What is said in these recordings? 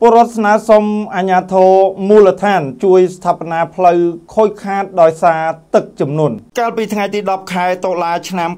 ពលរដ្ឋស្នើសុំអាជ្ញាធរមូលដ្ឋាន ជួយស្ថាបនាផ្លូវខូចខាតដោយសារទឹកជំនន់កាលពីថ្ងៃទី10ខែតុលាឆ្នាំ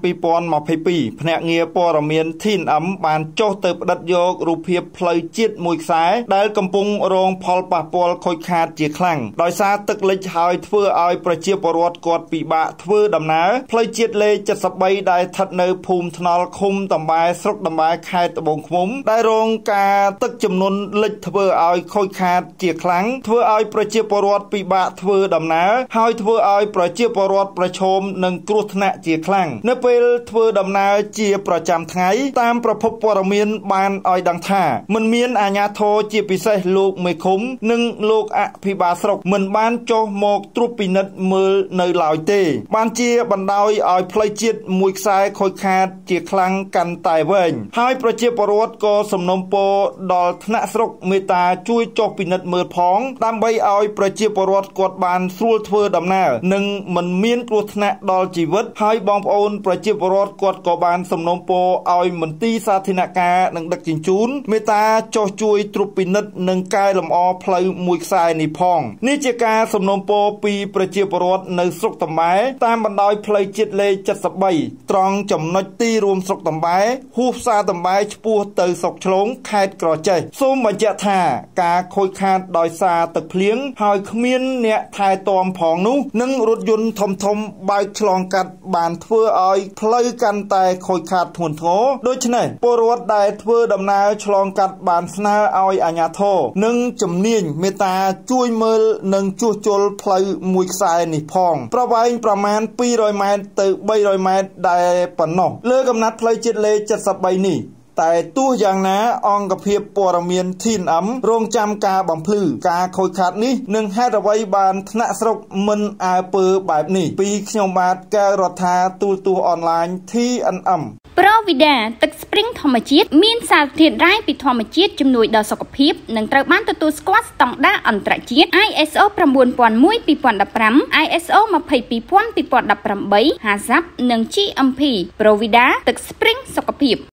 2022ភ្នាក់ងារព័ត៌មាន TNM បានចុះទៅផ្តិតយករូបភាពផ្លូវជាតិមួយខ្សែដែលកំពុងរង ផលប៉ះពាល់ខូចខាតជាខ្លាំងដោយសារទឹកលិចហើយធ្វើឲ្យប្រជាពលរដ្ឋគាត់ពិបាកធ្វើដំណើរផ្លូវជាតិលេខ73ដែលស្ថិតនៅភូមិថ្នល់ឃុំ តំបែស្រុកតំបែខេត្តត្បូងឃ្មុំដែលរងការទឹកជំនន់លិចធ្វើឲ្យខូចខាតជាខ្លាំងធ្វើឲ្យប្រជាពលរដ្ឋពិបាកធ្វើដំណើរហើយធ្វើឲ្យប្រជាពលរដ្ឋប្រឈមនឹងគ្រោះថ្នាក់ជាខ្លាំងនៅពេលធ្វើដំណើរជាប្រចាំថ្ងៃតាមប្រភពព័ត៌មានបានឲ្យដឹងថាមិនមានអាជ្ញាធរជាពិសេសលោកមេឃុំ និងលោកអភិបាលស្រុក មិនបានចុះមកត្រួតពិនិត្យមើលនៅឡើយទេ បានជាបណ្ដោយឲ្យផ្លូវជាតិមួយខ្សែខូចខាតជាខ្លាំងកាន់តែវែងហើយប្រជាពលរដ្ឋក៏សំណូមពរដល់ថ្នាក់ស្រុកមេមេត្តាជួយចុះពិនិត្យមើលផងដើម្បីឲ្យប្រជាពលរដ្ឋគាត់បានស្រួលធ្វើដំណើរនិងមិនមានគ្រោះថ្នាក់ដល់ជីវិត ហើយបងប្អូនប្រជាពលរដ្ឋគាត់ក៏បាន សំណូមពរឲ្យមន្ទីរសាធារណការនិងដឹកជញ្ជូនមេត្តាចុះជួយត្រួតពិនិត្យនិងកែលម្អផ្លូវមួយខ្សែនេះផងនេះជាការសំណូមពរពីប្រជាពលរដ្ឋនៅស្រុកតំបែតាមបណ្ដោយផ្លូវជាតិលេខ73ត្រង់ចំណុចទីរួមស្រុកតំបែហួសផ្សារតំបែឆ្ពោះទៅស្រុកឆ្លងខេត្តក្រចេះសូមបញ្ជាក់ថាថាការខូចខាតដោយសារទឹកភ្លៀងហើយគ្មានអ្នកថែទាំផងនោះនឹងរថយន្តធំធំបើកឆ្លងកាត់បានធ្វើឲ្យផ្លូវកាន់តែខូចខាតធ្ងន់ធ្ងរដូច្នេះពលរដ្ឋដែលធ្វើដំណើរឆ្លងកាត់បានស្នើឲ្យអាជ្ញាធរនិងជំនាញមេត្តាជួយមើលនិងជួសជុលផ្លូវមួយខ្សែនេះផងប្រវែងប្រមាណ200ម៉ែត្រទៅ300ម៉ែត្រដែលប៉ុណ្ណោះលើកំណត់ផ្លូវជាតិលេខ73នេះតែទោះយ៉ាងណា អង្គភាពព័ត៌មាន TNM រងចាំការបំភ្លឺការខូចខាតនេះនឹងហេតុអ្វីបានថ្នាក់ស្រុកមិនអើពើបែបនេះពីខ្ញុំបាទកែវរដ្ឋាទូលទូអនឡាញ TNM ប្រវីដាទឹកស្ព្រីងធម្មជាតិមានសារធាតុរ៉ែពីធម្មជាតិជំនួយដល់សុខភាពនិងត្រូវបានទទួលស្គាល់ស្តង់ដារអន្តរជាតិ ISO 9001:2015 ISO 22000:2018 HACCP និង GMP ប្រវីដាទឹកស្ព្រីងសុខភាព